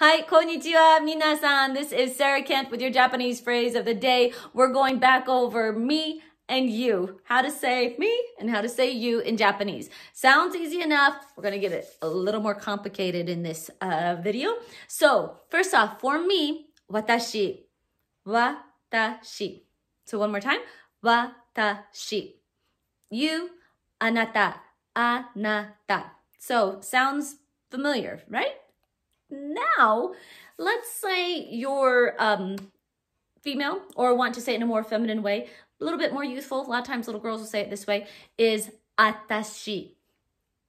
Hi, konnichiwa, minasan. This is Sarah Kent with your Japanese phrase of the day. We're going back over me and you. How to say me and how to say you in Japanese. Sounds easy enough. We're going to get it a little more complicated in this uh, video. So first off, for me, watashi. Watashi. So one more time. Watashi. You, anata. Anata. So sounds familiar, right? Now, let's say you're um, female or want to say it in a more feminine way, a little bit more youthful. A lot of times little girls will say it this way, is atashi.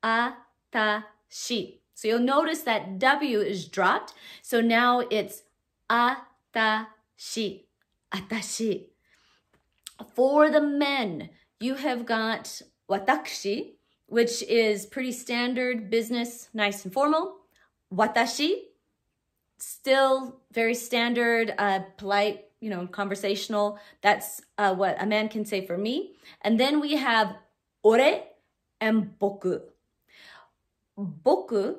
Atashi. So you'll notice that W is dropped. So now it's atashi. Atashi. For the men, you have got watakushi, which is pretty standard business, nice and formal watashi, still very standard, uh, polite, you know, conversational. That's uh, what a man can say for me. And then we have ore and boku. Boku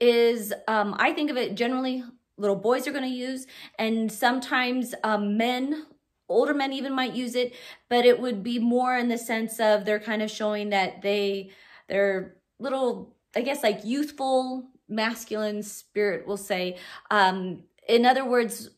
is, um, I think of it generally little boys are going to use, and sometimes um, men, older men even might use it, but it would be more in the sense of they're kind of showing that they, they're little I guess like youthful masculine spirit will say. Um, in other words,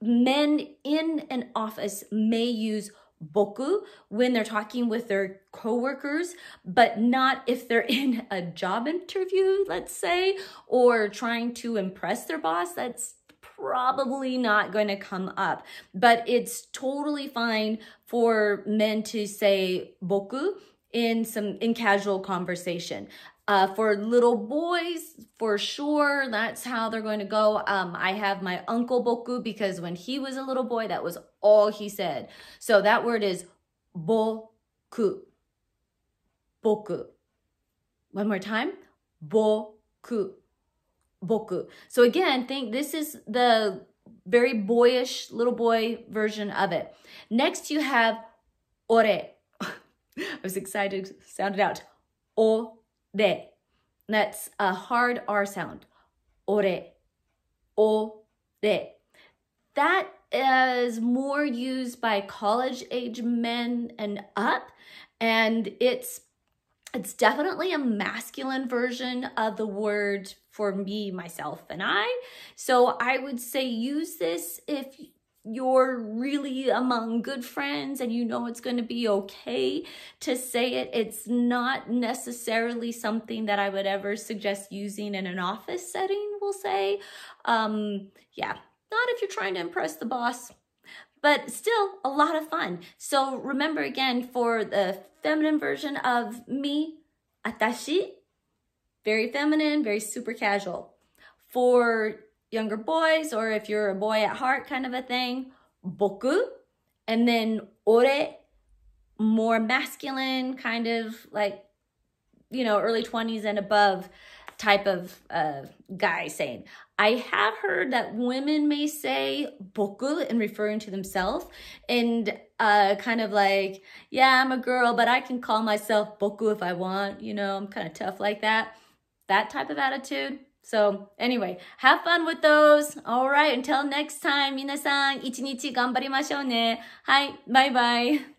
men in an office may use boku when they're talking with their coworkers, but not if they're in a job interview, let's say, or trying to impress their boss. That's probably not going to come up, but it's totally fine for men to say boku in some in casual conversation. Uh, for little boys, for sure, that's how they're going to go. Um, I have my Uncle Boku because when he was a little boy, that was all he said. So that word is boku. Boku. One more time. Boku. Boku. So again, think this is the very boyish little boy version of it. Next you have ore. I was excited, sounded out. O de. That's a hard R sound. Ore. O. De. That is more used by college age men and up, and it's it's definitely a masculine version of the word for me, myself, and I. So I would say use this if you're really among good friends and you know it's going to be okay to say it. It's not necessarily something that I would ever suggest using in an office setting, we'll say. Um, yeah, not if you're trying to impress the boss, but still a lot of fun. So remember again for the feminine version of me, atashi, very feminine, very super casual. For younger boys or if you're a boy at heart kind of a thing, boku, and then ore, more masculine kind of like, you know, early 20s and above type of uh, guy saying. I have heard that women may say boku in referring to themselves and uh, kind of like, yeah, I'm a girl, but I can call myself boku if I want. You know, I'm kind of tough like that. That type of attitude so anyway, have fun with those. All right, until next time, bye.